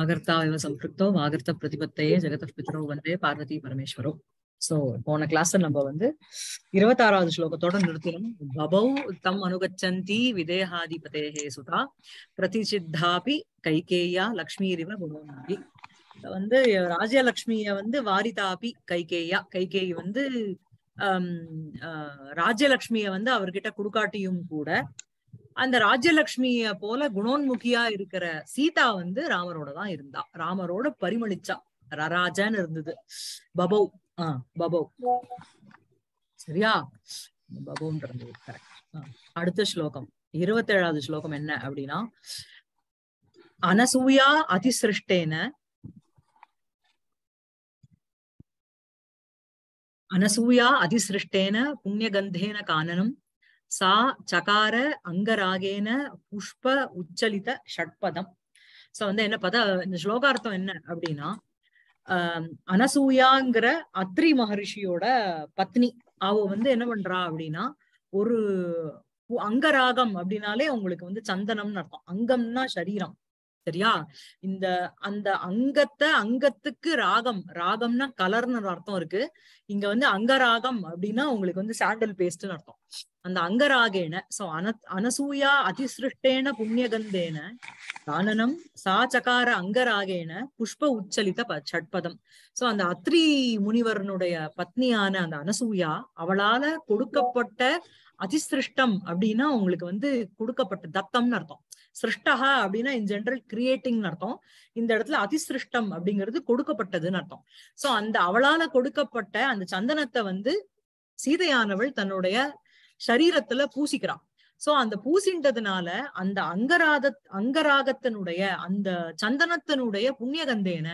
ஆகர்த்தா இவ ஆகர்த்த பிரதிபத்தையே ஜெகத பித்ரோ வந்தே பார்வதி பரமேஸ்வரோ சோ போன கிளாஸ் நம்ம வந்து இருபத்தாறாவது ஸ்லோகத்தோட நிறுத்தினோம் பபௌ தம் அனுகச்சந்தி விதேகாதிபதேகே சுதா பிரதிசித்தாபி கைகேயா லக்ஷ்மிரிவ குணோநாதி வந்து ராஜ்யலக்ஷ்மிய வந்து வாரிதாபி கைகேயா கைகேயி வந்து ஆஹ் ராஜ்யலக்ஷ்மிய வந்து அவர்கிட்ட குடுக்காட்டியும் கூட அந்த ராஜ்யலட்சுமிய போல குணோன்முகியா இருக்கிற சீதா வந்து ராமரோட தான் இருந்தா ராமரோட பரிமளிச்சா ரராஜன்னு இருந்தது பபௌ ஆஹ் பபௌ சரியா பபௌன்றது இருந்தது அடுத்த ஸ்லோகம் இருபத்தேழாவது ஸ்லோகம் என்ன அப்படின்னா அனசூயா அதிசிருஷ்டேன அனசூயா அதிசிருஷ்டேன புண்ணியகந்தேன காணனம் சா சகார அங்கராகேன புஷ்ப உச்சலித ஷட்பதம் சோ வந்து என்ன பார்த்தா இந்த ஸ்லோகார்த்தம் என்ன அப்படின்னா ஆஹ் அனசூயாங்கிற அத்ரி மகரிஷியோட பத்னி அவ வந்து என்ன பண்றா அப்படின்னா ஒரு அங்கராகம் அப்படின்னாலே உங்களுக்கு வந்து சந்தனம்னு அர்த்தம் அங்கம்னா சரீரம் சரியா இந்த அந்த அங்கத்தை அங்கத்துக்கு ராகம் ராகம்னா கலர்னு அர்த்தம் இருக்கு இங்க வந்து அங்கராகம் அப்படின்னா உங்களுக்கு வந்து சாண்டல் பேஸ்ட்னு அர்த்தம் அந்த அங்கராகேன சோ அன அனசூயா அதிசிருஷ்டேன புண்ணியகந்தேன தானனம் சா சகார அங்கராகேன புஷ்ப உச்சலித ப ஷட்பதம் சோ அந்த அத்ரி முனிவரனுடைய பத்னியான அந்த அனசூயா அவளால கொடுக்கப்பட்ட அதிசிருஷ்டம் அப்படின்னா உங்களுக்கு வந்து கொடுக்கப்பட்ட தத்தம்னு அர்த்தம் சிருஷ்டா அப்படின்னா இன் ஜென்ரல் கிரியேட்டிங்னு அர்த்தம் இந்த இடத்துல அதிசிருஷ்டம் அப்படிங்கிறது கொடுக்கப்பட்டதுன்னு அர்த்தம் சோ அந்த அவளால கொடுக்கப்பட்ட அந்த சந்தனத்தை வந்து சீதையானவள் தன்னுடைய சரீரத்துல பூசிக்கிறான் சோ அந்த பூசின்றதுனால அந்த அங்கராத அங்கராகத்தினுடைய அந்த சந்தனத்தினுடைய புண்ணியகந்தேன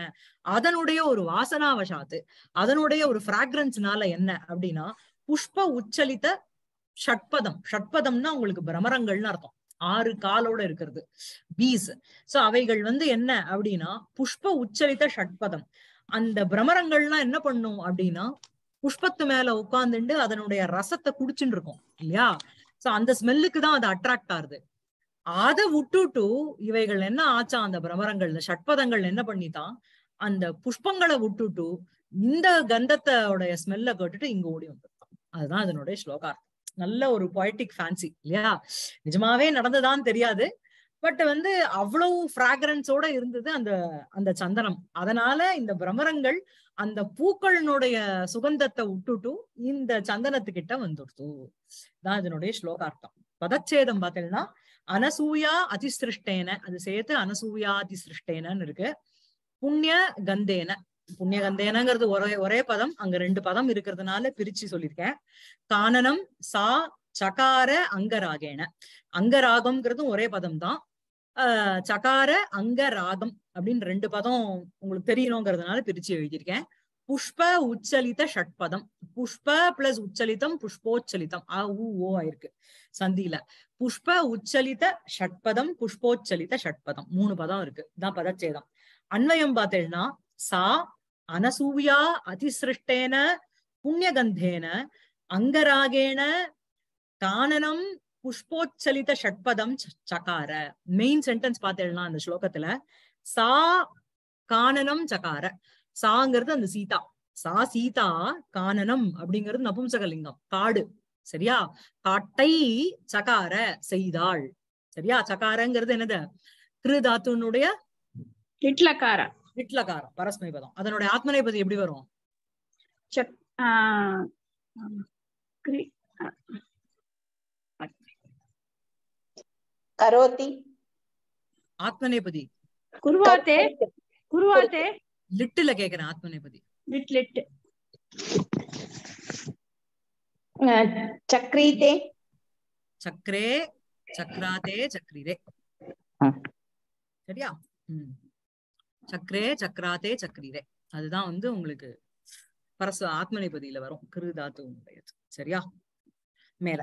அதனுடைய ஒரு வாசனாவசாத்து அதனுடைய ஒரு பிராக்ரன்ஸ்னால என்ன அப்படின்னா புஷ்ப உச்சலித்த ஷட்பதம் ஷட்பதம்னா உங்களுக்கு பிரமரங்கள்னு அர்த்தம் ஆறு காலோட இருக்கிறது பீஸ் சோ அவைகள் வந்து என்ன அப்படின்னா புஷ்ப உச்சரித்த ஷட்பதம் அந்த பிரமரங்கள்லாம் என்ன பண்ணும் அப்படின்னா புஷ்பத்து மேல உட்காந்துட்டு அதனுடைய ரசத்தை குடிச்சுட்டு இருக்கும் இல்லையா சோ அந்த ஸ்மெல்லுக்கு தான் அது அட்ராக்ட் ஆகுது அதை விட்டுட்டு இவைகள் என்ன ஆச்சா அந்த பிரமரங்கள் ஷட்பதங்கள் என்ன பண்ணித்தான் அந்த புஷ்பங்களை விட்டுட்டு இந்த கந்தத்தோடைய ஸ்மெல்ல கேட்டுட்டு இங்க ஓடி வந்துருக்கும் அதுதான் அதனுடைய ஸ்லோகார்த்தம் நல்ல ஒரு பொயட்டிக் ஃபேன்சி இல்லையா நிஜமாவே நடந்ததான்னு தெரியாது பட் வந்து அவ்வளவு ஃப்ராக்ரன்ஸோட இருந்தது அந்த அந்த சந்தனம் அதனால இந்த பிரமரங்கள் அந்த பூக்களினுடைய சுகந்தத்தை விட்டுட்டு இந்த சந்தனத்துக்கிட்ட வந்துடுத்து தான் இதனுடைய ஸ்லோகார்த்தம் பதச்சேதம் பார்த்தீங்கன்னா அனசூயா அதிசிருஷ்டேன அது சேர்த்து அனசூயா அதிசிருஷ்டேனன்னு இருக்கு புண்ணிய கந்தேன புண்ணியகந்தேனங்கிறது ஒரே ஒரே பதம் அங்க ரெண்டு பதம் இருக்கிறதுனால பிரிச்சு சொல்லியிருக்கேன் காணனம் சா சகார அங்கராகேன அங்கராகம்ங்கிறதும் ஒரே பதம் தான் சகார அங்கராகம் அப்படின்னு ரெண்டு பதம் உங்களுக்கு தெரியணுங்கிறதுனால பிரிச்சு எழுதியிருக்கேன் புஷ்ப உச்சலித ஷட்பதம் புஷ்ப பிளஸ் உச்சலிதம் புஷ்போச்சலித்தம் ஆ உ ஓ ஆயிருக்கு சந்தியில புஷ்ப உச்சலித ஷட்பதம் புஷ்போச்சலித ஷட்பதம் மூணு பதம் இருக்கு இதான் பதச்சேதம் அன்வயம் பார்த்தேன்னா சா அனசூயா அதிசிருஷ்டேன புண்ணியகந்தேன அங்கராகேன தானனம் புஷ்போச்சலித ஷட்பதம் சகார மெயின் சென்டென்ஸ் பார்த்தேன்னா அந்த ஸ்லோகத்துல சா காணனம் சகார சாங்கிறது அந்த சீதா சா சீதா காணனம் அப்படிங்கிறது நபும்சகலிங்கம் காடு சரியா காட்டை சகார செய்தாள் சரியா சகாரங்கிறது என்னது திரு தாத்துனுடைய விட்லகார பரஸ்மை பதம் அதனுடைய ஆத்மனை பதம் எப்படி வரும் கரோதி ஆத்மநேபதி குருவாத்தே குருவாத்தே லிட்டுல கேக்குறேன் ஆத்மநேபதி லிட் லிட் சக்ரீதே சக்ரே சக்ராதே சக்ரீரே சரியா ம் சக்கரே சக்கராத்தே சக்கரீரே அதுதான் வந்து உங்களுக்கு பரசு ஆத்மநிபதியில வரும் கிருதாத்து சரியா மேல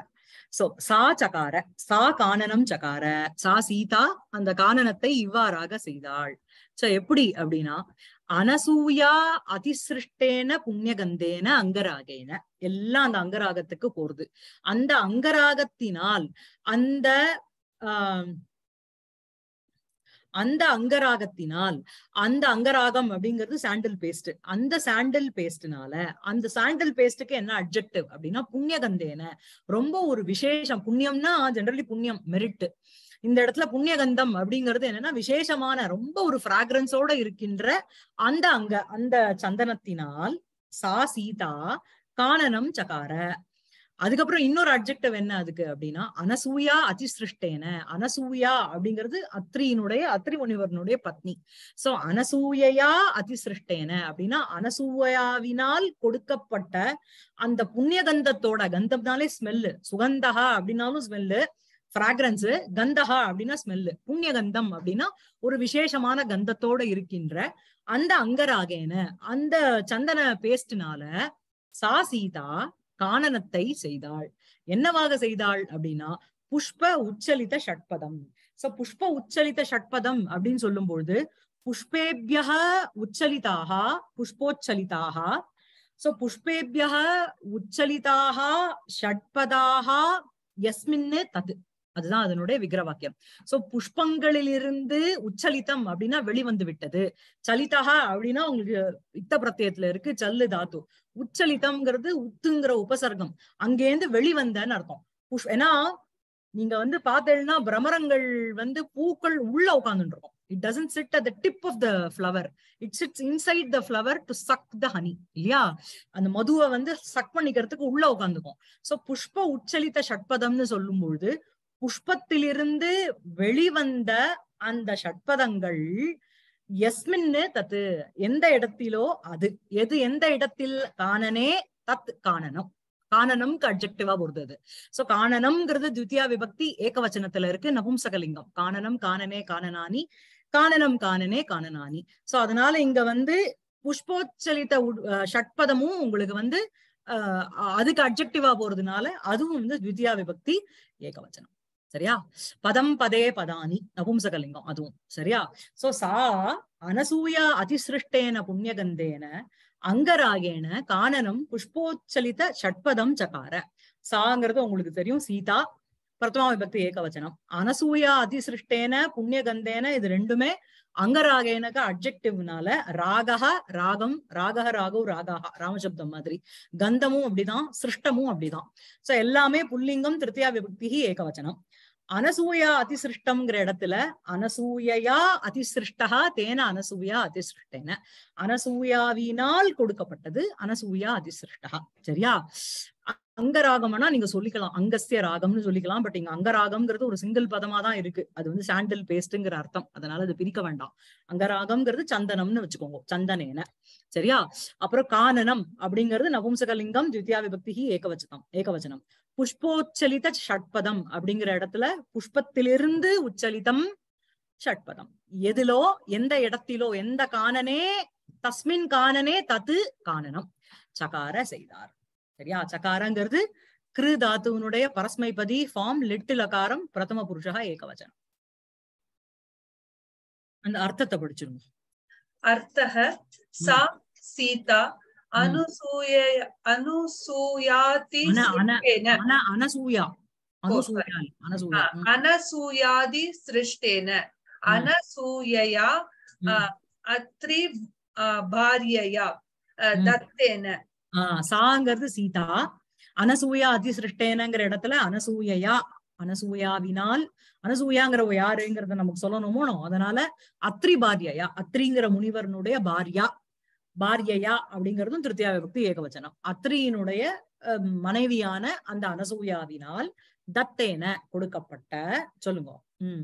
சோ சா சகார சா காணனம் சகார சா சீதா அந்த காணனத்தை இவ்வாறாக செய்தாள் சோ எப்படி அப்படின்னா அனசூயா அதிசிருஷ்டேன புண்ணியகந்தேன அங்கராகேன எல்லாம் அந்த அங்கராகத்துக்கு போறது அந்த அங்கராகத்தினால் அந்த ஆஹ் அந்த அங்கராகத்தினால் அந்த அங்கராகம் அப்படிங்கிறது சாண்டில் பேஸ்ட் அந்த சாண்டில் பேஸ்ட்னால அந்த சாண்டில் பேஸ்டுக்கு என்ன அப்ஜெக்டிவ் அப்படின்னா புண்ணியகந்தேன ரொம்ப ஒரு விசேஷம் புண்ணியம்னா ஜென்ரலி புண்ணியம் மெரிட்டு இந்த இடத்துல புண்ணியகந்தம் அப்படிங்கிறது என்னன்னா விசேஷமான ரொம்ப ஒரு பிராக்ரன்ஸோட இருக்கின்ற அந்த அங்க அந்த சந்தனத்தினால் சா சீதா காணனம் சகார அதுக்கப்புறம் இன்னொரு அப்ஜெக்டிவ் என்ன அதுக்கு அப்படின்னா அனசூயா அதிசிருஷ்டேன அனசூயா அப்படிங்கிறது அத்ரியினுடைய அத்ரி முனிவரனுடைய பத்னி சோ அனசூயா அதிசிருஷ்டேன அப்படின்னா அனசூயாவினால் கொடுக்கப்பட்ட அந்த புண்ணிய கந்தத்தோட கந்தம்னாலே ஸ்மெல்லு சுகந்தகா அப்படின்னாலும் ஸ்மெல்லு பிராக்ரன்ஸ் கந்தகா அப்படின்னா ஸ்மெல்லு புண்ணிய கந்தம் அப்படின்னா ஒரு விசேஷமான கந்தத்தோட இருக்கின்ற அந்த அங்கராகேன அந்த சந்தன பேஸ்டினால சா சீதா காணனத்தை செய்தாள் என்னவாக செய்தாள் அப்படின்னா புஷ்ப உச்சலித ஷட்பதம் சோ புஷ்ப உச்சலித ஷட்பதம் அப்படின்னு சொல்லும் பொழுது புஷ்பேபிய உச்சலிதாக புஷ்போச்சலிதாக சோ புஷ்பேபிய உச்சலிதாக ஷட்பதாக எஸ்மின்னு தது அதுதான் அதனுடைய வாக்கியம் சோ புஷ்பங்களிலிருந்து உச்சலித்தம் அப்படின்னா வெளிவந்து விட்டது சலிதா அப்படின்னா உங்களுக்கு இத்த பிரத்தியத்துல இருக்கு சல்லு தாத்து உச்சலித்தம்ங்கிறது உத்துங்கிற உபசர்க்கம் அங்கேருந்து வெளிவந்தன்னு அர்த்தம் புஷ் ஏன்னா நீங்க வந்து பார்த்தேன்னா பிரமரங்கள் வந்து பூக்கள் உள்ள உட்காந்துட்டு இருக்கும் it doesn't sit at the tip of the flower it sits inside the flower to suck the honey இல்லையா அந்த மதுவை வந்து சக் பண்ணிக்கிறதுக்கு உள்ள உட்காந்துக்கும் சோ புஷ்ப உச்சலித்த ஷட்பதம்னு சொல்லும்பொழுது புஷ்பத்திலிருந்து வெளிவந்த அந்த ஷட்பதங்கள் எஸ்மின்னு தத்து எந்த இடத்திலோ அது எது எந்த இடத்தில் காணனே தத் காணனம் காணனம் அப்ஜெக்டிவா பொறுத்தது சோ காணனம்ங்கிறது தித்யா விபக்தி ஏகவச்சனத்துல இருக்கு நபும்சகலிங்கம் காணனம் காணனே காணனானி காணனம் காணனே காணனானி சோ அதனால இங்க வந்து புஷ்போச்சலித்த ஷட்பதமும் உங்களுக்கு வந்து அதுக்கு அப்ஜெக்டிவா போறதுனால அதுவும் வந்து தித்யா விபக்தி ஏகவச்சனம் சரியா பதம் பதே பதானி நபும்சகலிங்கம் அதுவும் சரியா சோ சா அனசூயா அதிசிருஷ்டேன புண்ணியகந்தேன அங்கராகேன காணனம் புஷ்போச்சலித ஷட்பதம் சகார சாங்கிறது உங்களுக்கு தெரியும் சீதா பிரதமா விபக்தி ஏகவச்சனம் அனசூயா அதிசிருஷ்டேன புண்ணியகந்தேன இது ரெண்டுமே அங்கராகேனக அப்ஜெக்டிவ்னால ராகா ராகம் ராகஹ ராகவ் ராகாக ராமசப்தம் மாதிரி கந்தமும் அப்படிதான் சிருஷ்டமும் அப்படிதான் சோ எல்லாமே புல்லிங்கம் திருத்தியா விபக்தி ஏகவச்சனம் அனசூயா அதிசிருஷ்டம்ங்கிற இடத்துல அனசூயா அதிசிருஷ்டா தேன அனசூயா அதிசிருஷ்டேன அனசூயாவினால் கொடுக்கப்பட்டது அனசூயா அதிசிருஷ்டா சரியா அங்கராகம்னா நீங்க சொல்லிக்கலாம் அங்கஸ்திய ராகம்னு சொல்லிக்கலாம் பட் இங்க அங்கராகம்ங்கிறது ஒரு சிங்கிள் பதமா தான் இருக்கு அது வந்து சாண்டில் பேஸ்ட்ங்கிற அர்த்தம் அதனால அது பிரிக்க வேண்டாம் அங்கராகம்ங்கிறது சந்தனம்னு வச்சுக்கோங்க சந்தனேன சரியா அப்புறம் கானனம் அப்படிங்கிறது நபும்சகலிங்கம் தித்யா ஏகவச்சனம் ஏகவச்சனம் புஷ்போச்சலித ஷட்பதம் அப்படிங்கிற இடத்துல புஷ்பத்திலிருந்து உச்சலிதம் ஷட்பதம் எதிலோ எந்த இடத்திலோ எந்த காணனே தஸ்மின் காணனே தத்து காணனம் சகார செய்தார் சரியா சகாரங்கிறது கிரு தாத்துவனுடைய பரஸ்மைபதி ஃபார்ம் லிட்டு லகாரம் பிரதம புருஷா ஏகவச்சனம் அந்த அர்த்தத்தை படிச்சிருங்க அர்த்தக சா சீதா அனுசூய அனுசூயாதி அனசூயா அனசூயாதி சிருஷ்டேன அனசூயயா அத்ரி பாரியயா தத்தேன சாங்கிறது சீதா அனசூயா அதி சிருஷ்டேனங்கிற இடத்துல அனசூயையா அனசூயாவினால் அனசூயாங்கிற யாருங்கிறத நமக்கு சொல்லணுமோ அதனால அத்ரி பாரியா அத்ரிங்கிற முனிவர்னுடைய பாரியா பாரியையா அப்படிங்கிறதும் திருத்தியா விபக்தி ஏகவச்சனம் அத்திரியினுடைய மனைவியான அந்த அனசூயாவினால் தத்தேன கொடுக்கப்பட்ட சொல்லுங்க உம்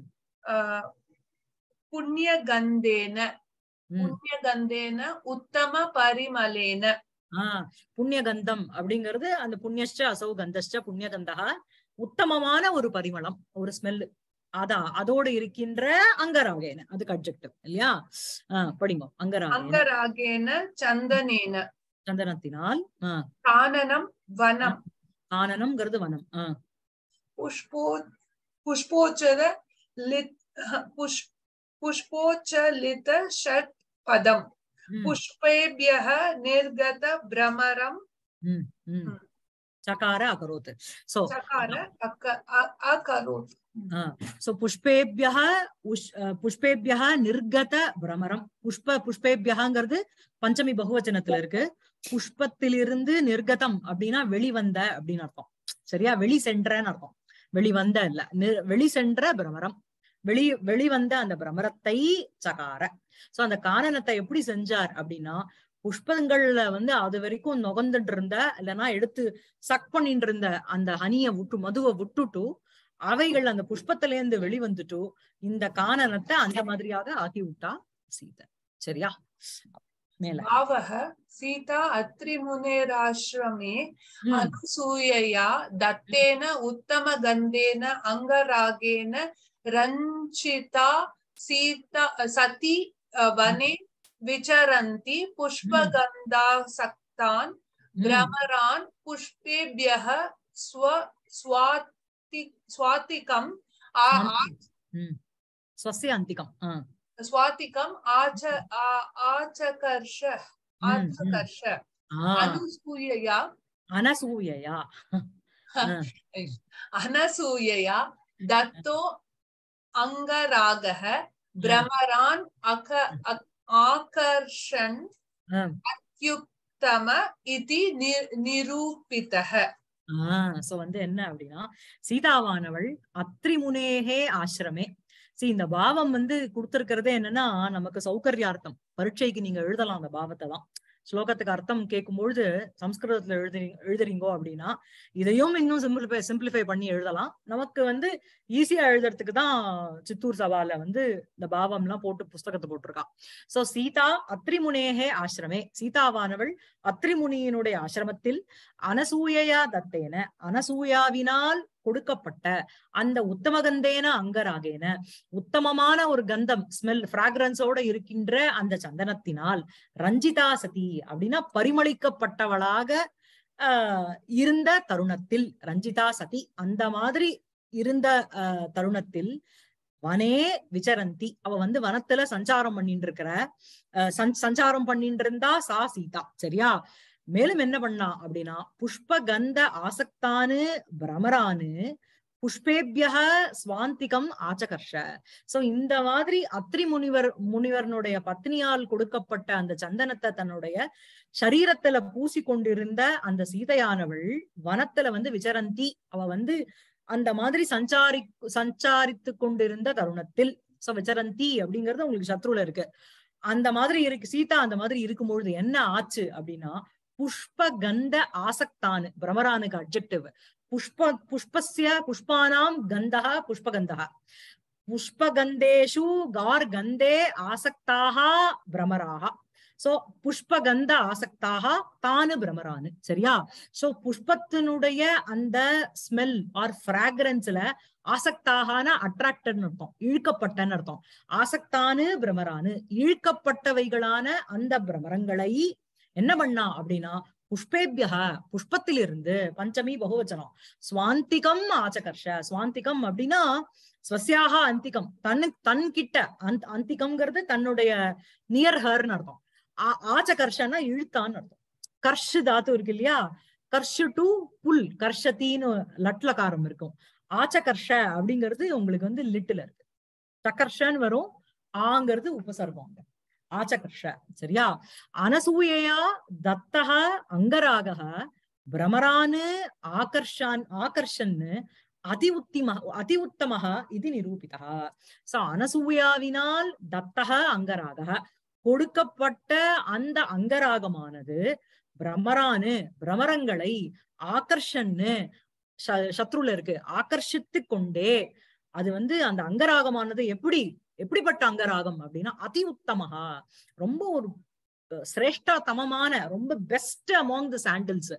புண்ணிய கந்தேன புண்ணிய கந்தேன உத்தம பரிமலேன ஆஹ் புண்ணியகந்தம் அப்படிங்கிறது அந்த புண்ணியஷ்ட அசௌ கந்தஷ்ட புண்ணியகந்தகா உத்தமமான ஒரு பரிமளம் ஒரு ஸ்மெல்லு அதான் அதோடு இருக்கின்ற அங்கராகேன அதுக்கு அட்ஜெக்டிவ் இல்லையா ஆஹ் படிங்க அங்கராக அங்கராகேன சந்தனேன சந்தனத்தினால் கானனம் வனம் கானனம்ங்கிறது வனம் புஷ்போ புஷ்போச்சர லித் புஷ் புஷ்போச்சலித ஷட் பதம் புஷ்பேபிய நிர்கத பிரமரம் சகார அகரோத் सो சோ पुष्पेभ्यः புஷ்பேபியா நிர்கத பிரமரம் புஷ்ப புஷ்பேபியாங்கிறது பஞ்சமி பகுவச்சனத்துல இருக்கு புஷ்பத்திலிருந்து நிர்கதம் அப்படின்னா வெளிவந்த அப்படின்னு அர்த்தம் சரியா வெளி சென்றன்னு அர்த்தம் வெளிவந்த இல்ல வெளி சென்ற பிரமரம் வெளி வெளிவந்த அந்த பிரமரத்தை சகார சோ அந்த காரணத்தை எப்படி செஞ்சார் அப்படின்னா புஷ்பங்கள்ல வந்து அது வரைக்கும் நுகர்ந்துட்டு இருந்த இல்லைன்னா எடுத்து சக் பண்ணிட்டு இருந்த அந்த ஹனிய விட்டு மதுவை விட்டுட்டு அவைகள் அந்த புஷ்பத்தில இருந்து வெளிவந்துட்டு இந்த காணனத்தை அந்த மாதிரியாக ஆகி விட்டா சீதை சரியா மேல சீதா அத்ரி முனேராசிரமே அனுசூயையா தத்தேன உத்தம கந்தேன அங்கராகேன ரஞ்சிதா சீதா சதி வனே विचरन्ति पुष्पगन्धासक्तान् hmm. भ्रमरान् पुष्पेभ्यः स्व स्वाति स्वाति hmm. hmm. स्वाति आच आचकर्ष आचकर्ष अनुसूयया अनसूयया अनसूयया दत्तो अंगराग भ्रमरान् अक ஆகர்ஷன் அத்யுக்தம இது நிரூபிதஹ சோ வந்து என்ன அப்படின்னா சீதாவானவள் அத்ரிமுனேகே ஆசிரமே சி இந்த பாவம் வந்து கொடுத்திருக்கிறதே என்னன்னா நமக்கு சௌகரியார்த்தம் பரீட்சைக்கு நீங்க எழுதலாம் அந்த பாவத்தை தான் ஸ்லோகத்துக்கு அர்த்தம் கேட்கும் பொழுது சம்ஸ்கிருதத்துல எழுதி எழுதுறீங்கோ அப்படின்னா இதையும் இன்னும் சிம்பிளிஃபை சிம்பிளிஃபை பண்ணி எழுதலாம் நமக்கு வந்து ஈஸியா எழுதுறதுக்கு தான் சித்தூர் சவால வந்து இந்த பாவம் எல்லாம் போட்டு புஸ்தகத்தை போட்டிருக்கான் சோ சீதா அத்ரிமுனேகே ஆசிரமே சீதாவானவள் அத்ரிமுனியினுடைய ஆசிரமத்தில் அனசூயையா தத்தேன அனசூயாவினால் கொடுக்கப்பட்ட அந்த உத்தமகந்தேன அங்கராகேன உத்தமமான ஒரு கந்தம் ஸ்மெல் பிராக்ரன்ஸோட இருக்கின்ற அந்த சந்தனத்தினால் ரஞ்சிதா சதி அப்படின்னா பரிமளிக்கப்பட்டவளாக ஆஹ் இருந்த தருணத்தில் ரஞ்சிதா சதி அந்த மாதிரி இருந்த தருணத்தில் வனே விசரந்தி அவ வந்து வனத்துல சஞ்சாரம் பண்ணிட்டு இருக்கிற சஞ்சாரம் பண்ணிட்டு இருந்தா சா சீதா சரியா மேலும் என்ன பண்ணா அப்படின்னா புஷ்பகந்த ஆசக்தானு பிரமரானு புஷ்பேபியா சுவாந்திகம் ஆச்சகர்ஷ சோ இந்த மாதிரி அத்ரி முனிவர் முனிவர்னுடைய பத்னியால் கொடுக்கப்பட்ட அந்த சந்தனத்தை தன்னுடைய சரீரத்துல பூசி கொண்டிருந்த அந்த சீதையானவள் வனத்துல வந்து விசரந்தி அவ வந்து அந்த மாதிரி சஞ்சாரி சஞ்சாரித்து கொண்டிருந்த தருணத்தில் சோ விசரந்தி அப்படிங்கிறது உங்களுக்கு சத்ருல இருக்கு அந்த மாதிரி இருக்கு சீதா அந்த மாதிரி இருக்கும்பொழுது என்ன ஆச்சு அப்படின்னா புஷ்பகந்த ஆசக்தான் பிரமரானுக்கு அப்ஜெக்டிவ் புஷ்ப புஷ்பசிய புஷ்பானாம் கந்தா புஷ்பகந்தா புஷ்பகந்தேஷு கார் கந்தே ஆசக்தாக பிரமராக சோ புஷ்பகந்த ஆசக்தாக தானு பிரமரானு சரியா சோ புஷ்பத்தினுடைய அந்த ஸ்மெல் ஆர் பிராக்ரன்ஸ்ல ஆசக்தாகான அட்ராக்டட்னு அர்த்தம் இழுக்கப்பட்டன்னு அர்த்தம் ஆசக்தானு பிரமரானு இழுக்கப்பட்டவைகளான அந்த பிரமரங்களை என்ன பண்ணா அப்படின்னா புஷ்பேபியா புஷ்பத்திலிருந்து பஞ்சமி பகுவச்சனம் சுவாந்திகம் ஆச்சகர்ஷ சுவாந்திகம் அப்படின்னா ஸ்வசியாக அந்திகம் தன் தன் கிட்ட அந்த அந்திகம்ங்கிறது தன்னுடைய நியர் ஹர்னு அர்த்தம் ஆச்சகர்ஷன்னா இழுத்தான்னு அர்த்தம் கர்ஷு தாத்து இருக்கு இல்லையா கர்ஷு டு புல் கர்ஷத்தின்னு லட்லகாரம் இருக்கும் ஆச்சகர்ஷ அப்படிங்கிறது உங்களுக்கு வந்து லிட்டில் இருக்கு சக்கர்ஷன்னு வரும் ஆங்கிறது உபசர்பம் ஆச்சகர்ஷ சரியா அனசூயையா தத்தக அங்கராக பிரமரான் ஆகர்ஷான் ஆகர்ஷன்னு அதி உத்திம அதி உத்தமக இது நிரூபிதா சோ அனசூயாவினால் தத்தக அங்கராக கொடுக்கப்பட்ட அந்த அங்கராகமானது பிரமரானு பிரமரங்களை ஆகர்ஷன்னு சத்ருல இருக்கு ஆகர்ஷித்து கொண்டே அது வந்து அந்த அங்கராகமானது எப்படி எப்படிப்பட்ட அங்கராகம் அப்படின்னா அதி உத்தமகா ரொம்ப ஒரு சிரேஷ்டா தமமான ரொம்ப best among the sandals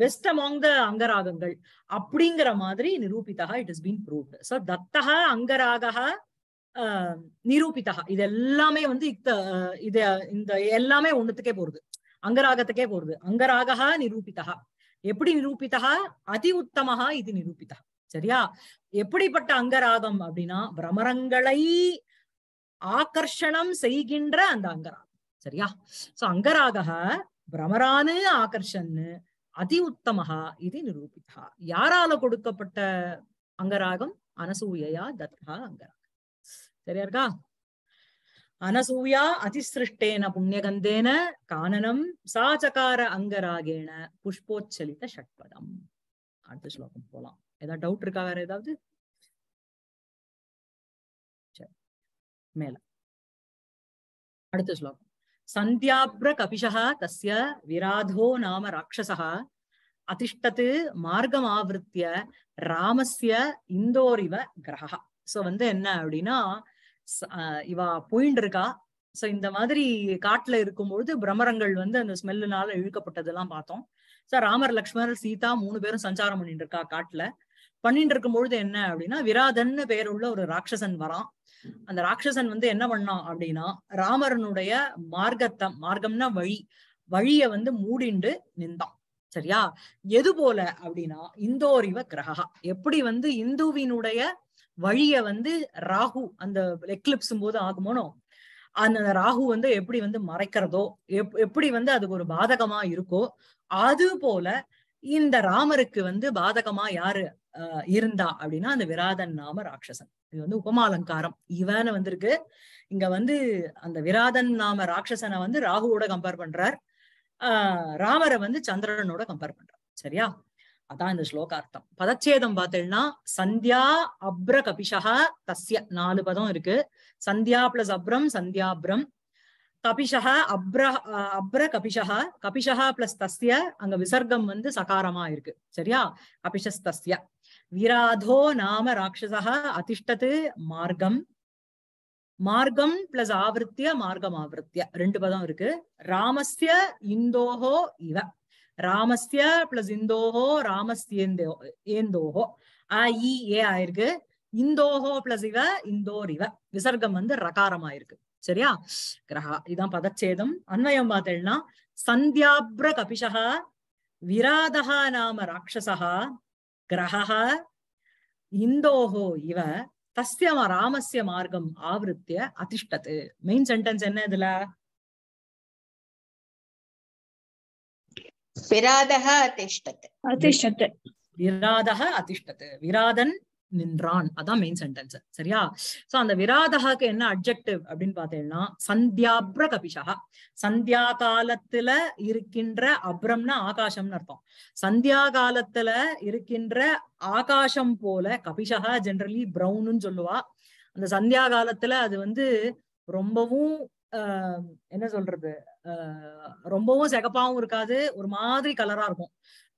best among the அங்கராகங்கள் அப்படிங்கிற மாதிரி நிரூபித்தகா it is been proved so தத்தக அங்கராகா நிரூபித்தகா இது எல்லாமே வந்து இத்த இது இந்த எல்லாமே ஒண்ணுத்துக்கே போறது அங்கராகத்துக்கே போறது அங்கராகா நிரூபித்தகா எப்படி நிரூபித்தகா அதி உத்தமகா இது நிரூபித்தகா சரியா எப்படிப்பட்ட அங்கராதம் அப்படின்னா பிரமரங்களை ஆகர்ஷணம் செய்கின்ற அந்த அங்கராதம் சரியா சோ அங்கராக பிரமரானு ஆகர்ஷன்னு அதி உத்தமஹா இது நிரூபிதா யாரால கொடுக்கப்பட்ட அங்கராகம் அனசூயா தத்தா அங்கராகம் சரியா இருக்கா அனசூயா அதிசிருஷ்டேன புண்ணியகந்தேன காணனம் சாச்சகார அங்கராகேன புஷ்போச்சலித ஷட்பதம் அடுத்த ஸ்லோகம் போலாம் ஏதாவது டவுட் இருக்கா வேற ஏதாவது மேல அடுத்த ஸ்லோகம் சந்தியாபிர கபிஷா தஸ்ய விராதோ நாம ராட்சசா அதிஷ்டத்து மார்க்கம் மார்க்கமாவிருத்திய ராமஸ்ய இந்தோரிவ கிரகா சோ வந்து என்ன அப்படின்னா இவா போயின்னு இருக்கா சோ இந்த மாதிரி காட்டுல இருக்கும்பொழுது பிரமரங்கள் வந்து அந்த ஸ்மெல்லுனால இழுக்கப்பட்டதெல்லாம் பார்த்தோம் சார் ராமர் லக்ஷ்மணர் சீதா மூணு பேரும் சஞ்சாரம் பண்ணிட்டு இருக்கா காட்டுல பண்ணிட்டு இருக்கும் பொழுது என்ன அப்படின்னா விராதன்னு உள்ள ஒரு ராட்சசன் வரான் அந்த ராட்சசன் வந்து என்ன பண்ணான் அப்படின்னா ராமரனுடைய மார்க்கத்தை மார்க்கம்னா வழி வழிய வந்து மூடிண்டு நின்றான் சரியா எது போல அப்படின்னா இந்தோரிவ கிரகா எப்படி வந்து இந்துவினுடைய வழிய வந்து ராகு அந்த எக்லிப்ஸும் போது ஆகுமோனோ அந்த ராகு வந்து எப்படி வந்து மறைக்கிறதோ எப் எப்படி வந்து அதுக்கு ஒரு பாதகமா இருக்கோ அது போல இந்த ராமருக்கு வந்து பாதகமா யாரு ஆஹ் இருந்தா அப்படின்னா அந்த விராதன் நாம ராட்சசன் இது வந்து உபமாலங்காரம் இவன வந்திருக்கு இங்க வந்து அந்த விராதன் நாம ராட்சசனை வந்து ராகுவோட கம்பேர் பண்றார் ஆஹ் ராமரை வந்து சந்திரனோட கம்பேர் பண்றார் சரியா அதான் இந்த ஸ்லோகார்த்தம் பதச்சேதம் பார்த்தீங்கன்னா சந்தியா அப்ர கபிஷா தஸ்ய நாலு பதம் இருக்கு சந்தியா பிளஸ் அப்ரம் சந்தியாபிரம் கபிஷா அப்ர அப்ர கபிஷா கபிஷா பிளஸ் தஸ்ய அங்க விசர்க்கம் வந்து சகாரமா இருக்கு சரியா கபிஷஸ் தஸ்யா விராதோ நாம ராட்சசா அதிஷ்டத்து மார்க்கம் மார்க்கம் பிளஸ் ஆவருத்திய மார்க்கம் ஆவருத்திய ரெண்டு பதம் இருக்கு ராமஸ்ய இந்தோஹோ இவ ராமஸ்ய பிளஸ் இந்தோஹோ ராமஸ்யேந்தோ ஏந்தோஹோ ஆ இ ஏ ஆயிருக்கு இந்தோஹோ பிளஸ் இவ இந்தோர் இவ விசர்க்கம் வந்து ரகாரம் ஆயிருக்கு சரியா கிரகா இதான் பதச்சேதம் அன்வயம் பார்த்தேன்னா சந்தியாப்ர கபிஷா விராதா நாம ராட்சசா கிரகः இந்தோஹோ இவ தஸ்ய ராமஸ்ய மார்க்கம் ஆவருத்திய அதிஷ்டத்து மெயின் சென்டென்ஸ் என்ன இதுல விராதக அதிஷ்டத்து அதிஷ்டத்து விராதக அதிஷ்டத்து விராதன் நின்றான் அதான் மெயின் சென்டென்ஸ் சரியா சோ அந்த விராதகாக்கு என்ன அப்ஜெக்டிவ் அப்படின்னு பாத்தீங்கன்னா சந்தியாபிர கபிஷா சந்தியா காலத்துல இருக்கின்ற அப்ரம்னா ஆகாசம்னு அர்த்தம் சந்தியா காலத்துல இருக்கின்ற ஆகாசம் போல கபிஷா ஜென்ரலி பிரவுன்னு சொல்லுவா அந்த சந்தியா காலத்துல அது வந்து ரொம்பவும் என்ன சொல்றது ரொம்பவும் சிகப்பாவும் இருக்காது ஒரு மாதிரி கலரா இருக்கும்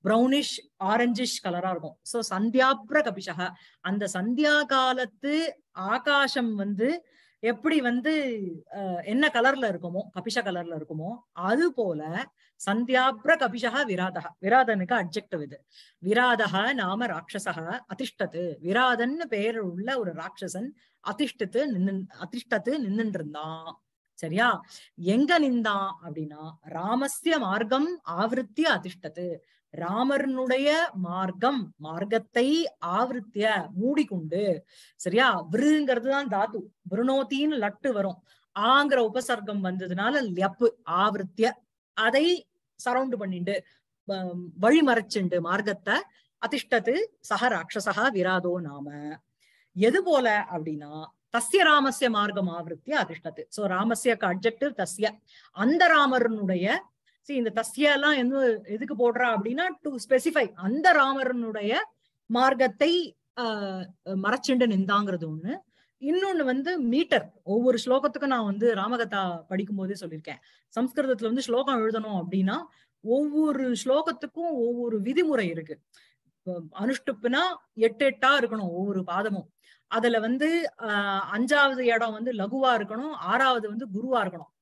ப்ரௌனிஷ் ஆரஞ்சிஷ் கலரா இருக்கும் சோ சந்தியாப்ர கபிஷக அந்த சந்தியா காலத்து ஆகாசம் வந்து எப்படி வந்து என்ன கலர்ல இருக்குமோ கபிஷ கலர்ல இருக்குமோ அது போல சந்தியாபிர கபிஷா விராதக விராதனுக்கு அப்ஜெக்டிவ் இது விராதக நாம ராட்சசக அதிஷ்டத்து விராதன் பெயர் உள்ள ஒரு ராட்சசன் அதிஷ்டத்து நின்னு அதிஷ்டத்து நின்னுட்டு இருந்தான் சரியா எங்க நின்றான் அப்படின்னா ராமஸ்ய மார்க்கம் ஆவருத்தி அதிஷ்டத்து ராமருனுடைய மார்க்கம் மார்க்கத்தை ஆவருத்திய மூடிக்கொண்டு சரியா விருங்கிறது தான் தாத்து விருணோத்தின்னு லட்டு வரும் ஆங்கிற உபசர்க்கம் வந்ததுனால லெப்பு ஆவருத்திய அதை சரவுண்ட் பண்ணிண்டு வழிமறைச்சுண்டு மார்க்கத்தை அதிஷ்டத்து சக ராட்சசா விராதோ நாம எது போல அப்படின்னா தஸ்ய ராமசிய மார்க்கம் ஆவருத்திய அதிஷ்டத்து சோ ராமசியக்கு அப்ஜெக்டிவ் தஸ்ய அந்த ராமருனுடைய சரி இந்த தஸ்யெல்லாம் என்ன எதுக்கு போடுறா அப்படின்னா டு ஸ்பெசிஃபை அந்த ராமரனுடைய மார்க்கத்தை மறைச்சிண்டு நின்றாங்கிறது ஒண்ணு இன்னொன்னு வந்து மீட்டர் ஒவ்வொரு ஸ்லோகத்துக்கும் நான் வந்து ராமகதா படிக்கும் போதே சொல்லியிருக்கேன் சம்ஸ்கிருதத்துல வந்து ஸ்லோகம் எழுதணும் அப்படின்னா ஒவ்வொரு ஸ்லோகத்துக்கும் ஒவ்வொரு விதிமுறை இருக்கு அனுஷ்டுப்புனா எட்டு எட்டா இருக்கணும் ஒவ்வொரு பாதமும் அதுல வந்து அஹ் அஞ்சாவது இடம் வந்து லகுவா இருக்கணும் ஆறாவது வந்து குருவா இருக்கணும்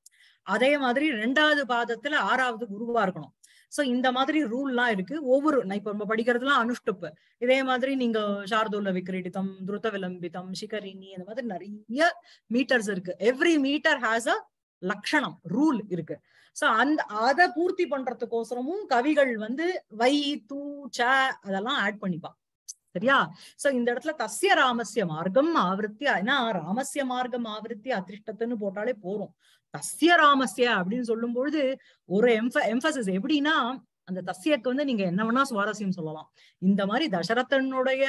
அதே மாதிரி ரெண்டாவது பாதத்துல ஆறாவது குருவா இருக்கணும் சோ இந்த மாதிரி ரூல் எல்லாம் இருக்கு ஒவ்வொரு நான் இப்ப நம்ம படிக்கிறதுலாம் அனுஷ்டுப்பு இதே மாதிரி நீங்க சாரதூல விக்ரீடித்தம் துருத விளம்பித்தம் சிகரிணி அந்த மாதிரி நிறைய மீட்டர்ஸ் இருக்கு எவ்ரி மீட்டர் ஹாஸ் அ லக்ஷணம் ரூல் இருக்கு சோ அந்த அதை பூர்த்தி பண்றதுக்கோசரமும் கவிகள் வந்து வை தூ ச அதெல்லாம் ஆட் பண்ணிப்பான் சரியா சோ இந்த இடத்துல தஸ்ய ராமசிய மார்க்கம் ஆவருத்தி ஏன்னா ராமசிய மார்க்கம் ஆவருத்தி அதிர்ஷ்டத்துன்னு போட்டாலே போறோம் தஸ்ய ராமஸ்ய அப்படின்னு சொல்லும் பொழுது ஒரு எம்ப எம்பசஸ் எப்படின்னா அந்த தஸ்யக்கு வந்து நீங்க என்ன வேணா சுவாரஸ்யம் சொல்லலாம் இந்த மாதிரி தசரதனுடைய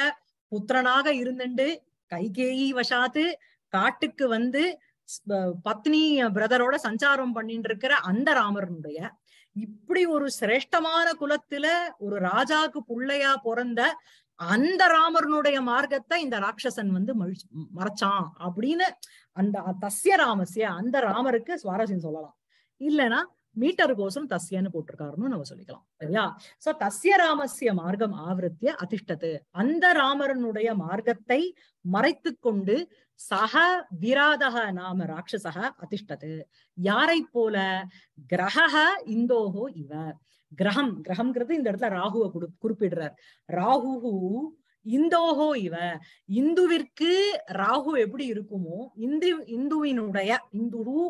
புத்திரனாக இருந்துட்டு கைகேயி வசாத்து காட்டுக்கு வந்து பத்னி பிரதரோட சஞ்சாரம் பண்ணிட்டு இருக்கிற அந்த ராமரனுடைய இப்படி ஒரு சிரேஷ்டமான குலத்துல ஒரு ராஜாக்கு புள்ளையா பிறந்த அந்த ராமரனுடைய மார்க்கத்தை இந்த ராட்சசன் வந்து மறைச்சான் அப்படின்னு அந்த தஸ்ய ராமசிய அந்த ராமருக்கு சுவாரஸ்யம் சொல்லலாம் இல்லைன்னா மீட்டர் கோசம் தஸ்யன்னு போட்டிருக்காருன்னு நம்ம சொல்லிக்கலாம் சரியா சோ தஸ்ய ராமசிய மார்க்கம் ஆவருத்திய அதிஷ்டத்து அந்த ராமரனுடைய மார்க்கத்தை மறைத்து கொண்டு சக விராதக நாம ராட்சசக அதிஷ்டது யாரை போல கிரக இந்தோஹோ இவ கிரகம் கிரகம்ங்கிறது இந்த இடத்துல ராகுவை குறிப்பிடுறார் ராகு இந்தோகோ இவ இந்துவிற்கு ராகு எப்படி இருக்குமோ இந்து இந்துவினுடைய இந்துரு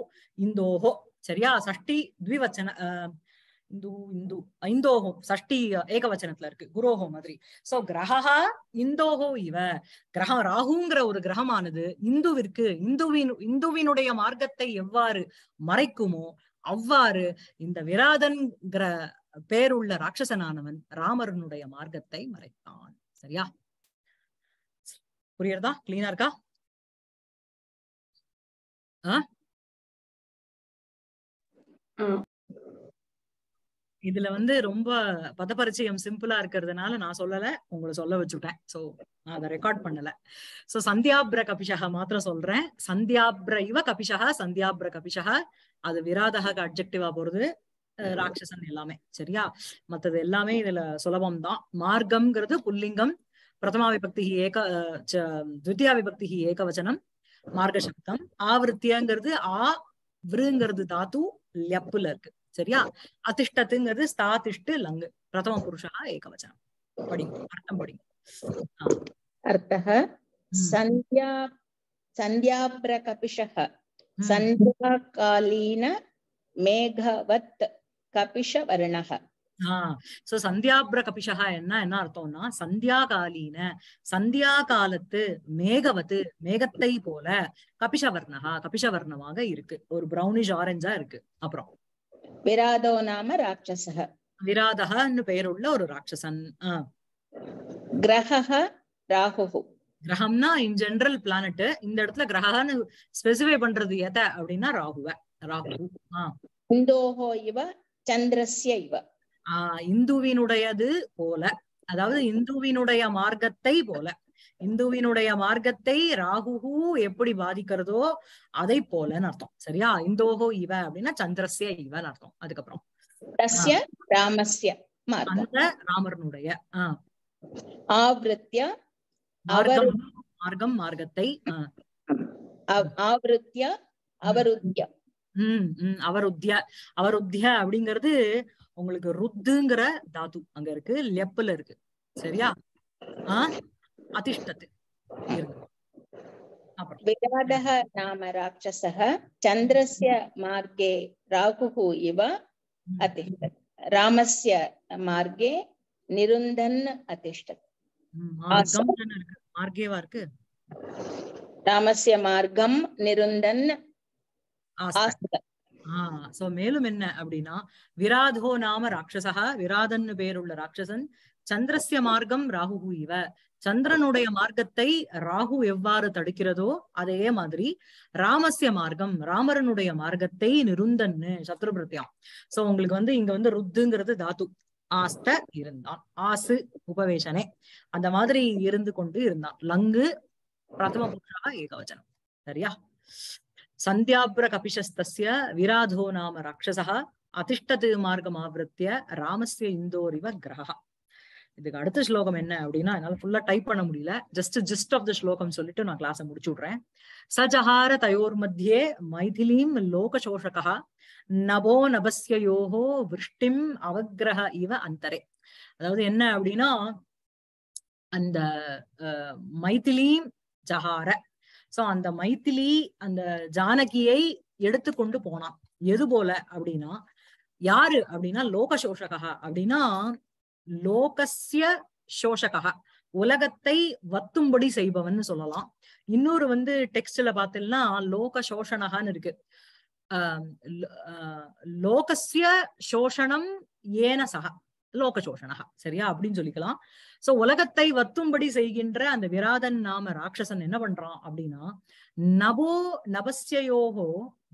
இந்தோகோ சரியா சஷ்டி த்விவச்சன இந்து இந்து ஐந்தோகம் சஷ்டி ஏகவச்சனத்துல இருக்கு குரோகோ மாதிரி சோ கிரகா இந்தோகோ இவ கிரகம் ராகுங்கிற ஒரு கிரகமானது இந்துவிற்கு இந்துவின் இந்துவினுடைய மார்க்கத்தை எவ்வாறு மறைக்குமோ அவ்வாறு இந்த விராதன்கிற பேருள்ள ராட்சசனானவன் ராமரனுடைய மார்க்கத்தை மறைத்தான் சரியா புரியுறதா கிளீனா இருக்கா இதுல வந்து ரொம்ப பதப்பரிச்சயம் சிம்பிளா இருக்கிறதுனால நான் சொல்லல உங்களை சொல்ல வச்சுட்டேன் சோ நான் அதை ரெக்கார்ட் பண்ணல சோ சந்தியாபிர கபிஷக மாத்திரம் சொல்றேன் சந்தியாபிர இவ கபிஷக சந்தியாபிர கபிஷக அது விராதக அப்செக்டிவா போறது ராட்சசன் எல்லாமே சரியா மத்தது எல்லாமே இதுல சுலபம் தான் மார்க்கம்ங்கிறது புல்லிங்கம் பிரதமாவிபக்தி ஏக விபக்தி ஏகவச்சனம் மார்க்கசப்தம் ஆவருத்தியங்கிறது ஆ விருங்கிறது தாத்து லெப்புல இருக்கு சரியா அதிஷ்டத்துங்கிறது ஸ்தாதிஷ்டு லங்கு பிரதம புருஷா ஏகவச்சனம் படிங்க அர்த்தம் படிங்க அர்த்தः சந்தியா சந்தியாப்ரகபிஷः சந்தியாகாலீன மேகவத் கபிஷவர்ணः சோ சந்தியாபிர கபிஷா என்ன என்ன அர்த்தம்னா சந்தியா சந்தியா காலத்து மேகவது மேகத்தை போல கபிஷவர்ணகா கபிஷவர்ணமாக இருக்கு ஒரு ப்ரௌனிஷ் ஆரஞ்சா இருக்கு அப்புறம் விராதோ நாம ராட்சசக விராதகன்னு பெயருள்ள ஒரு ராட்சசன் கிரக ராகு கிரகம்னா இன் ஜெனரல் பிளானட் இந்த இடத்துல கிரகன்னு ஸ்பெசிஃபை பண்றது எதை அப்படின்னா ராகுவ ராகு இந்தோஹோ இவ சந்திரஸ்ய இவ ஆஹ் இந்துவினுடையது போல அதாவது இந்துவினுடைய மார்க்கத்தை போல இந்துவினுடைய மார்க்கத்தை ராகு எப்படி பாதிக்கிறதோ அதை போலன்னு அர்த்தம் சரியா இந்தோகோ இவ அப்படின்னா சந்திரசிய இவன் அர்த்தம் அதுக்கப்புறம் ராமஸ்ய அந்த ராமர்னுடைய ஆஹ் ஆவருத்திய மார்க்கம் மார்க்கத்தை ஆவருத்திய அவருத்திய உம் உம் அவருத்திய அவருத்திய அப்படிங்கிறது உங்களுக்கு ருத்துங்கிற தாத்து அங்க இருக்கு லெப்புல இருக்கு சரியா அதிஷ்டத்து விராடः नाम राक्षसः चन्द्रस्य मार्गे राहुः इव अतिष्ठत् இருக்கு மார்க்கம் நிருந்தன் ஆஸ்தக ஆஹ் சோ மேலும் என்ன அப்படின்னா விராதோ நாம ராட்சசா விராதன்னு பேருள்ள ராட்சசன் சந்திரசிய மார்க்கம் ராகு இவ சந்திரனுடைய மார்க்கத்தை ராகு எவ்வாறு தடுக்கிறதோ அதே மாதிரி ராமஸ்ய மார்க்கம் ராமரனுடைய மார்க்கத்தை நிருந்தன்னு சத்ருபிரத்தியம் சோ உங்களுக்கு வந்து இங்க வந்து ருத்துங்கிறது தாத்து ஆஸ்த இருந்தான் ஆசு உபவேசனே அந்த மாதிரி இருந்து கொண்டு இருந்தான் லங்கு பிரதம புருஷா ஏகவச்சனம் சரியா सन्ध्याभ्रकपिशस्तस्य விராதோ நாம ராட்சசா அதிஷ்டத் மார்க்கம் ஆவருத்திய ராமஸ்ய இந்தோரிவ கிரகா இதுக்கு அடுத்த ஸ்லோகம் என்ன அப்படின்னா என்னால ஃபுல்லா டைப் பண்ண முடியல ஜஸ்ட் ஜிஸ்ட் ஆஃப் த ஸ்லோகம் சொல்லிட்டு நான் கிளாஸ் முடிச்சு விடுறேன் சஜஹார தயோர் மத்தியே மைதிலீம் லோகசோஷகா நபோ நபஸ்ய விருஷ்டிம் அவகிரக இவ அந்தரே அதாவது என்ன அப்படின்னா அந்த மைதிலீம் ஜஹார சோ அந்த மைத்திலி அந்த ஜானகியை எடுத்து கொண்டு போனான் எது போல அப்படின்னா யாரு அப்படின்னா லோக சோஷகா அப்படின்னா லோகசிய சோஷகா உலகத்தை வத்தும்படி செய்பவன் சொல்லலாம் இன்னொரு வந்து டெக்ஸ்ட்ல பாத்தீங்கன்னா லோக சோஷனகான்னு இருக்கு ஆஹ் லோகசிய சோஷனம் ஏன சகா லோக சோஷனகா சரியா அப்படின்னு சொல்லிக்கலாம் சோ உலகத்தை வத்தும்படி செய்கின்ற அந்த விராதன் நாம ராட்சசன் என்ன பண்றான் அப்படின்னா நபோ நபஸ்யோகோ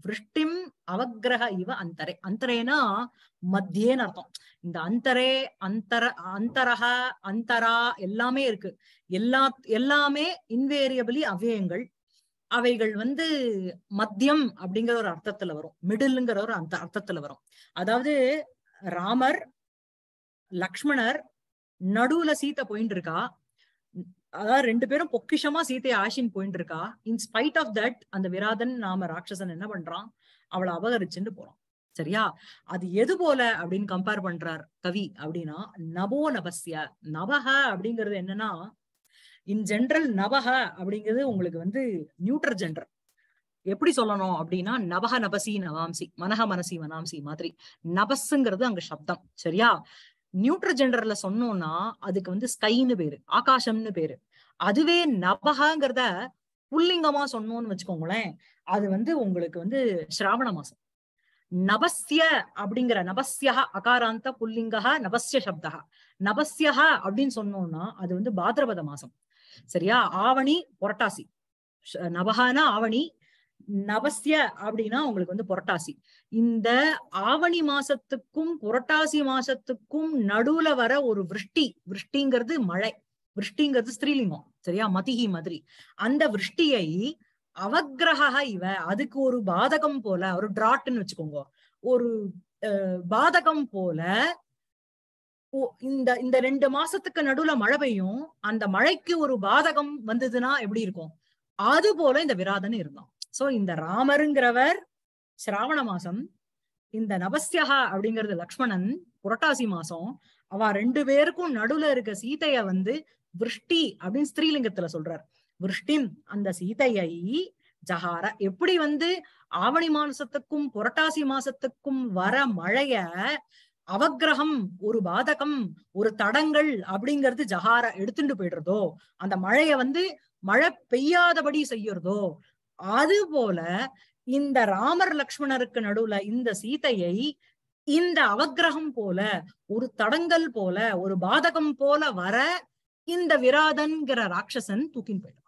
விருஷ்டிம் அவக்கிரக இவ அந்தரே அந்தரேனா மத்தியேன்னு அர்த்தம் இந்த அந்தரே அந்தர அந்தரக அந்தரா எல்லாமே இருக்கு எல்லா எல்லாமே இன்வேரியபிளி அவயங்கள் அவைகள் வந்து மத்தியம் அப்படிங்கிற ஒரு அர்த்தத்துல வரும் மிடில்ங்கிற ஒரு அந்த அர்த்தத்துல வரும் அதாவது ராமர் லக்ஷ்மணர் நடுவுல சீத்தை போயிட்டு இருக்கா அதாவது ரெண்டு பேரும் பொக்கிஷமா சீத்தையை ஆஷின் போயிட்டு இருக்கா இன்ஸ்பைட் ஆஃப் தட் அந்த விராதன் நாம ராட்சசன் என்ன பண்றான் அவளை அபகரிச்சுட்டு போறான் சரியா அது எது போல அப்படின்னு கம்பேர் பண்றார் கவி அப்படின்னா நபோ நபஸ்ய நபக அப்படிங்கிறது என்னன்னா இன் ஜென்ரல் நபக அப்படிங்கிறது உங்களுக்கு வந்து நியூட்ரல் ஜென்ரல் எப்படி சொல்லணும் அப்படின்னா நபக நபசி நவாம்சி மனக மனசி வனாம்சி மாதிரி நபஸ்ங்கிறது அங்க சப்தம் சரியா நியூட்ரல் ஜெண்டர்ல சொன்னோம்னா அதுக்கு வந்து ஸ்கைன்னு பேரு ஆகாசம்னு பேரு அதுவே நபகங்கிறத புல்லிங்கமா சொன்னோம்னு வச்சுக்கோங்களேன் அது வந்து உங்களுக்கு வந்து ஸ்ராவண மாசம் நபஸ்ய அப்படிங்கிற நபஸ்யா அகாராந்த புல்லிங்க நபஸ்ய சப்தா நபஸ்யா அப்படின்னு சொன்னோம்னா அது வந்து பாதிரபத மாசம் சரியா ஆவணி புரட்டாசி நபகானா ஆவணி நவசிய அப்படின்னா உங்களுக்கு வந்து புரட்டாசி இந்த ஆவணி மாசத்துக்கும் புரட்டாசி மாசத்துக்கும் நடுவுல வர ஒரு விருஷ்டி விருஷ்டிங்கிறது மழை விருஷ்டிங்கிறது ஸ்திரீலிங்கம் சரியா மதிகி மாதிரி அந்த விருஷ்டியை அவக்கிரக இவ அதுக்கு ஒரு பாதகம் போல ஒரு டிராட்னு வச்சுக்கோங்க ஒரு பாதகம் போல இந்த இந்த ரெண்டு மாசத்துக்கு நடுவுல மழை பெய்யும் அந்த மழைக்கு ஒரு பாதகம் வந்ததுன்னா எப்படி இருக்கும் அது போல இந்த விராதன் இருந்தோம் சோ இந்த ராமருங்கிறவர் சிராவண மாசம் இந்த நபஸ்தியகா அப்படிங்கிறது லக்ஷ்மணன் புரட்டாசி மாசம் அவ ரெண்டு பேருக்கும் நடுவுல இருக்க சீத்தைய வந்து விருஷ்டி அப்படின்னு ஸ்ரீலிங்கத்துல சொல்றார் விருஷ்டிம் அந்த சீதையை ஜஹார எப்படி வந்து ஆவணி மாசத்துக்கும் புரட்டாசி மாசத்துக்கும் வர மழைய அவக்கிரகம் ஒரு பாதகம் ஒரு தடங்கள் அப்படிங்கிறது ஜஹார எடுத்துட்டு போயிடுறதோ அந்த மழைய வந்து மழை பெய்யாதபடி செய்யறதோ அது போல இந்த ராமர் லக்ஷ்மணருக்கு நடுவுல இந்த சீதையை இந்த அவக்கிரகம் போல ஒரு தடங்கல் போல ஒரு பாதகம் போல வர இந்த விராதன்கிற ராட்சசன் தூக்கின்னு போயிடுவான்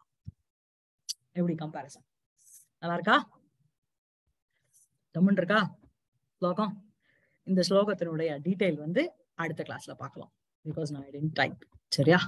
எப்படி கம்பாரிசன் நல்லா இருக்கா தமிழ் இருக்கா ஸ்லோகம் இந்த ஸ்லோகத்தினுடைய டீட்டெயில் வந்து அடுத்த கிளாஸ்ல பார்க்கலாம் பிகாஸ் நான் டைப் சரியா